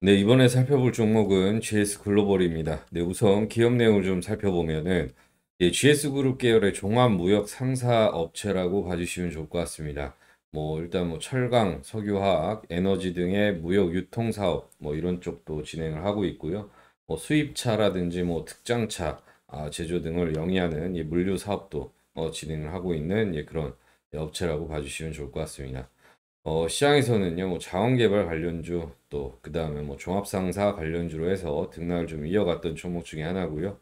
네, 이번에 살펴볼 종목은 GS 글로벌입니다. 네, 우선 기업 내용을 좀 살펴보면은 예, GS 그룹 계열의 종합 무역 상사 업체라고 봐주시면 좋을 것 같습니다. 뭐 일단 뭐 철강, 석유화학, 에너지 등의 무역 유통 사업 뭐 이런 쪽도 진행을 하고 있고요. 뭐 수입차라든지 뭐 특장차 아, 제조 등을 영위하는 이 물류 사업도 어, 진행을 하고 있는 예, 그런 예, 업체라고 봐주시면 좋을 것 같습니다. 어, 시장에서는요, 뭐 자원개발 관련주 또 그 다음에 뭐 종합상사 관련주로 해서 등락을 좀 이어갔던 종목 중에 하나고요.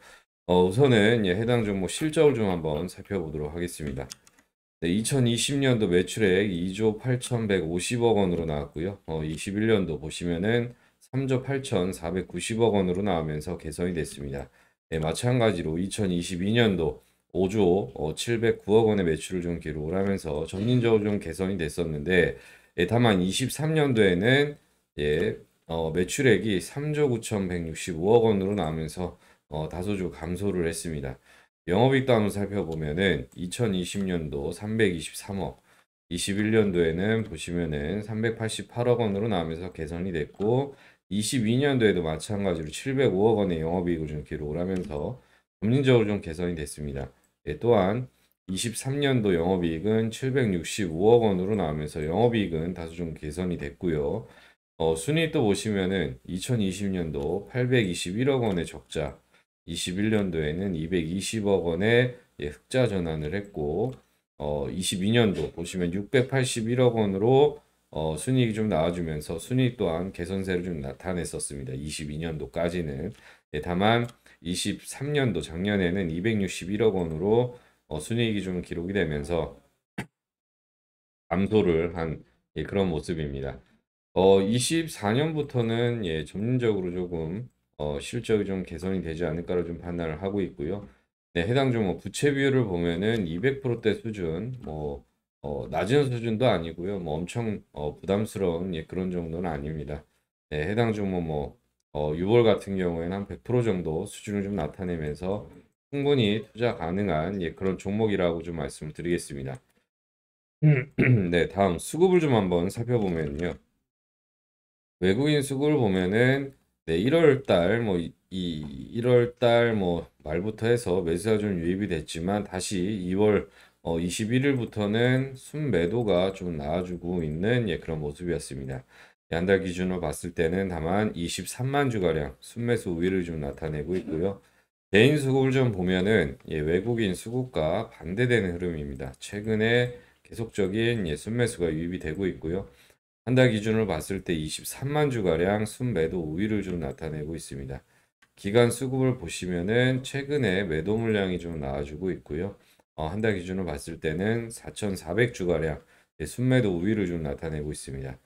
어, 우선은 예, 해당 종목 실적을 좀 한번 살펴보도록 하겠습니다. 네, 2020년도 매출액 2조 8,150억 원으로 나왔고요. 어, 21년도 보시면은 3조 8,490억 원으로 나오면서 개선이 됐습니다. 네, 마찬가지로 2022년도 5조 709억 어, 원의 매출을 좀 기록을 하면서 점진적으로 좀 개선이 됐었는데 예, 다만 23년도에는 예, 어, 매출액이 3조 9,165억 원으로 나오면서 어, 다소 좀 감소를 했습니다. 영업이익도 한번 살펴보면은 2020년도 323억, 21년도에는 보시면은 388억 원으로 나오면서 개선이 됐고 22년도에도 마찬가지로 705억 원의 영업이익을 좀 기록을 하면서 점진적으로 좀 개선이 됐습니다. 예, 또한 23년도 영업이익은 765억 원으로 나오면서 영업이익은 다소 좀 개선이 됐고요. 어, 순이익도 보시면은 2020년도 821억 원의 적자, 21년도에는 220억 원의 예, 흑자 전환을 했고, 어, 22년도 보시면 681억 원으로 어, 순이익이 좀 나와주면서 순이익 또한 개선세를 좀 나타냈었습니다. 22년도까지는. 예, 다만 23년도 작년에는 261억 원으로 어, 순이익이 좀 기록이 되면서 감소를 한 예, 그런 모습입니다. 어, 24년부터는 예, 점진적으로 조금 어, 실적이 좀 개선이 되지 않을까를좀 판단을 하고 있고요. 네, 해당 종목 부채 비율을 보면은 200%대 수준, 뭐 어, 낮은 수준도 아니고요. 뭐 엄청 어, 부담스러운 예, 그런 정도는 아닙니다. 네, 해당 종목 뭐 어, 6월 같은 경우에는 한 100% 정도 수준을 좀 나타내면서 충분히 투자 가능한 예, 그런 종목이라고 좀 말씀을 드리겠습니다. 네, 다음 수급을 좀 한번 살펴보면요. 외국인 수급을 보면은 네, 1월 달 뭐 이 1월 달 뭐 말부터 해서 매수가 좀 유입이 됐지만 다시 2월 어, 21일부터는 순매도가 좀 나와주고 있는 예, 그런 모습이었습니다. 연달 기준으로 봤을 때는 다만 23만 주가량 순매수 우위를 좀 나타내고 있고요. 개인 수급을 좀 보면은 예, 외국인 수급과 반대되는 흐름입니다. 최근에 계속적인 예, 순매수가 유입이 되고 있고요. 한 달 기준으로 봤을 때 23만 주가량 순매도 우위를 좀 나타내고 있습니다. 기간 수급을 보시면은 최근에 매도 물량이 좀 나와주고 있고요. 어, 한달 기준으로 봤을 때는 4,400주가량 예, 순매도 우위를 좀 나타내고 있습니다.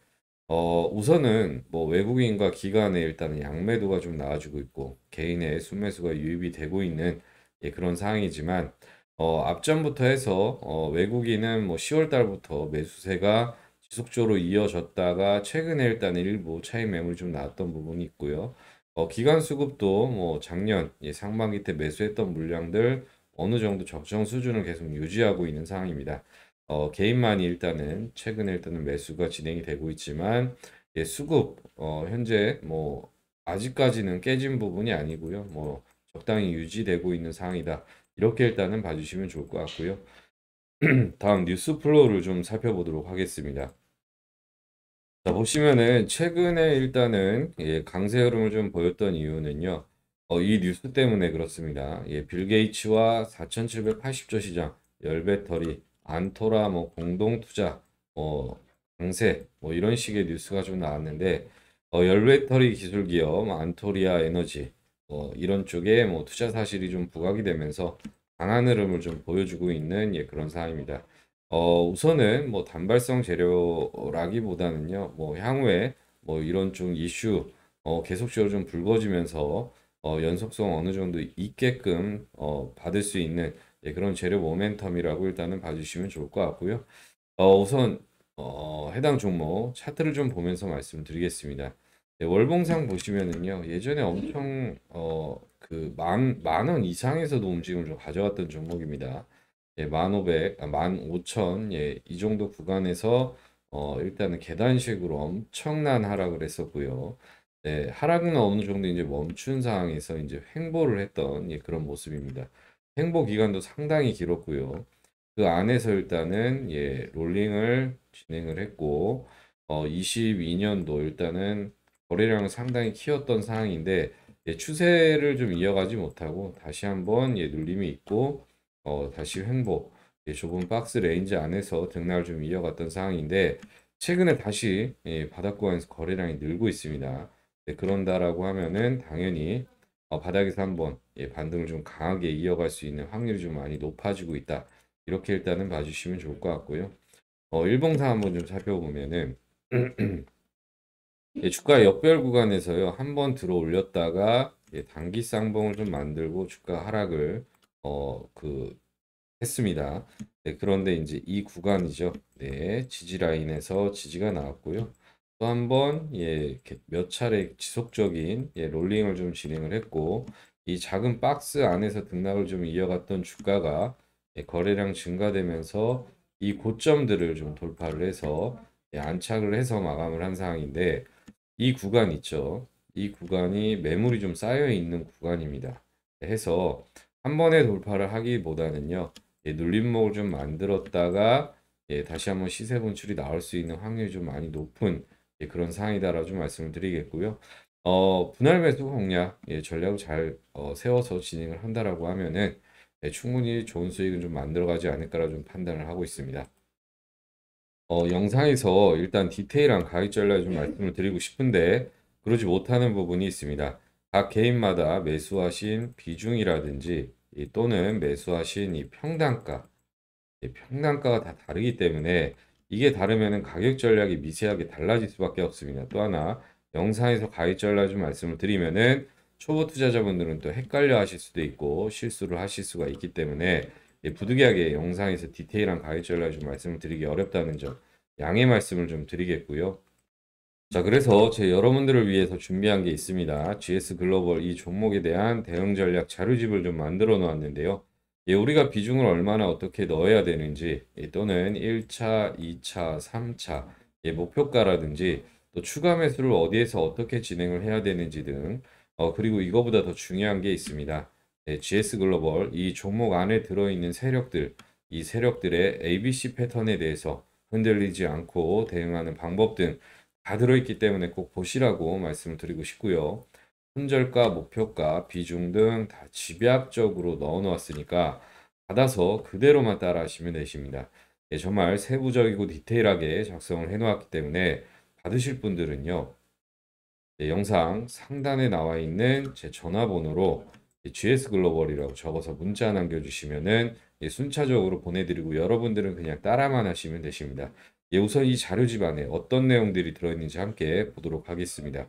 어, 우선은 뭐 외국인과 기관의 일단은 양매도가 좀나아지고 있고 개인의 순매수가 유입이 되고 있는 예, 그런 상황이지만 어, 앞전부터 해서 어, 외국인은 뭐 10월 달부터 매수세가 지속적으로 이어졌다가 최근에 일단 일부 차익 매물이 좀 나왔던 부분이 있고요. 어, 기관 수급도 뭐 작년 예, 상반기 때 매수했던 물량들 어느 정도 적정 수준을 계속 유지하고 있는 상황입니다. 어, 개인만이 일단은 최근에 일단은 매수가 진행이 되고 있지만 예, 수급 어, 현재 뭐 아직까지는 깨진 부분이 아니고요. 뭐 적당히 유지되고 있는 상황이다. 이렇게 일단은 봐주시면 좋을 것 같고요. 다음 뉴스 플로우를 좀 살펴보도록 하겠습니다. 자, 보시면은 최근에 일단은 예, 강세 흐름을 좀 보였던 이유는요. 어, 이 뉴스 때문에 그렇습니다. 예, 빌 게이츠와 4780조 시장 열배터리 안토라 뭐 공동 투자 뭐 강세 뭐 이런 식의 뉴스가 좀 나왔는데 어, 열배터리 기술 기업 뭐 안토리아 에너지 어, 이런 쪽에 뭐 투자 사실이 좀 부각이 되면서 강한 흐름을 좀 보여주고 있는 예, 그런 상황입니다 어, 우선은 뭐 단발성 재료라기보다는요, 뭐 향후에 뭐 이런 좀 이슈 어, 계속적으로 좀 불거지면서 어, 연속성 어느 정도 있게끔 어, 받을 수 있는 예, 그런 재료 모멘텀이라고 일단은 봐주시면 좋을 것 같고요. 어, 우선 어, 해당 종목 차트를 좀 보면서 말씀드리겠습니다. 네, 월봉상 보시면은요 예전에 엄청 어, 그 만 만원 이상에서도 움직임을 좀 가져왔던 종목입니다. 예, 만 오백, 아, 만 오천 예, 이 정도 구간에서 어, 일단은 계단식으로 엄청난 하락을 했었고요. 예, 하락은 어느 정도 이제 멈춘 상황에서 이제 횡보를 했던 예, 그런 모습입니다. 행보 기간도 상당히 길었고요. 그 안에서 일단은 예, 롤링을 진행을 했고 어, 22년도 일단은 거래량을 상당히 키웠던 상황인데 예, 추세를 좀 이어가지 못하고 다시 한번 예, 눌림이 있고 어, 다시 횡보 예, 좁은 박스 레인지 안에서 등락을 좀 이어갔던 상황인데 최근에 다시 예, 바닥 구간에서 거래량이 늘고 있습니다. 네, 그런다라고 하면은 당연히 어, 바닥에서 한번 예, 반등을 좀 강하게 이어갈 수 있는 확률이 좀 많이 높아지고 있다. 이렇게 일단은 봐주시면 좋을 것 같고요. 어, 일봉사 한번 좀 살펴보면은 예, 주가 역별 구간에서요 한 번 들어 올렸다가 예, 단기 쌍봉을 좀 만들고 주가 하락을 어, 그 했습니다. 네, 그런데 이제 이 구간이죠. 네, 지지 라인에서 지지가 나왔고요. 또한 번, 예, 몇 차례 지속적인, 예, 롤링을 좀 진행을 했고, 이 작은 박스 안에서 등락을 좀 이어갔던 주가가 예, 거래량 증가되면서 이 고점들을 좀 돌파를 해서 예, 안착을 해서 마감을 한 상황인데, 이 구간 있죠. 이 구간이 매물이 좀 쌓여 있는 구간입니다. 해서 한 번에 돌파를 하기보다는요, 예, 눌림목을 좀 만들었다가 예, 다시 한번 시세 분출이 나올 수 있는 확률이 좀 많이 높은 예, 그런 상황이다라고 좀 말씀을 드리겠고요. 어, 분할 매수 공략 예, 전략을 잘 어, 세워서 진행을 한다라고 하면은 예, 충분히 좋은 수익을좀 만들어가지 않을까라고 좀 판단을 하고 있습니다. 어, 영상에서 일단 디테일한 가입 전략을 좀 말씀을 드리고 싶은데 그러지 못하는 부분이 있습니다. 각 개인마다 매수하신 비중이라든지 또는 매수하신 이 평단가, 예, 평단가가 다 다르기 때문에 이게 다르면 가격 전략이 미세하게 달라질 수밖에 없습니다. 또 하나 영상에서 가격 전략 좀 말씀을 드리면은 초보 투자자분들은 또 헷갈려 하실 수도 있고 실수를 하실 수가 있기 때문에 예, 부득이하게 영상에서 디테일한 가격 전략 좀 말씀을 드리기 어렵다는 점 양해 말씀을 좀 드리겠고요. 자 그래서 제 여러분들을 위해서 준비한 게 있습니다. GS 글로벌 이 종목에 대한 대응 전략 자료집을 좀 만들어 놓았는데요. 예, 우리가 비중을 얼마나 어떻게 넣어야 되는지 예, 또는 1차, 2차, 3차 예, 목표가라든지 또 추가 매수를 어디에서 어떻게 진행을 해야 되는지 등 어, 그리고 이거보다 더 중요한 게 있습니다. 예, GS 글로벌 이 종목 안에 들어있는 세력들 이 세력들의 ABC 패턴에 대해서 흔들리지 않고 대응하는 방법 등 다 들어있기 때문에 꼭 보시라고 말씀을 드리고 싶고요. 손절가, 목표가, 비중 등 다 집약적으로 넣어 놓았으니까 받아서 그대로만 따라 하시면 되십니다. 예, 정말 세부적이고 디테일하게 작성을 해 놓았기 때문에 받으실 분들은요. 예, 영상 상단에 나와 있는 제 전화번호로 예, GS 글로벌이라고 적어서 문자 남겨주시면은 예, 순차적으로 보내드리고 여러분들은 그냥 따라만 하시면 되십니다. 예, 우선 이 자료집 안에 어떤 내용들이 들어있는지 함께 보도록 하겠습니다.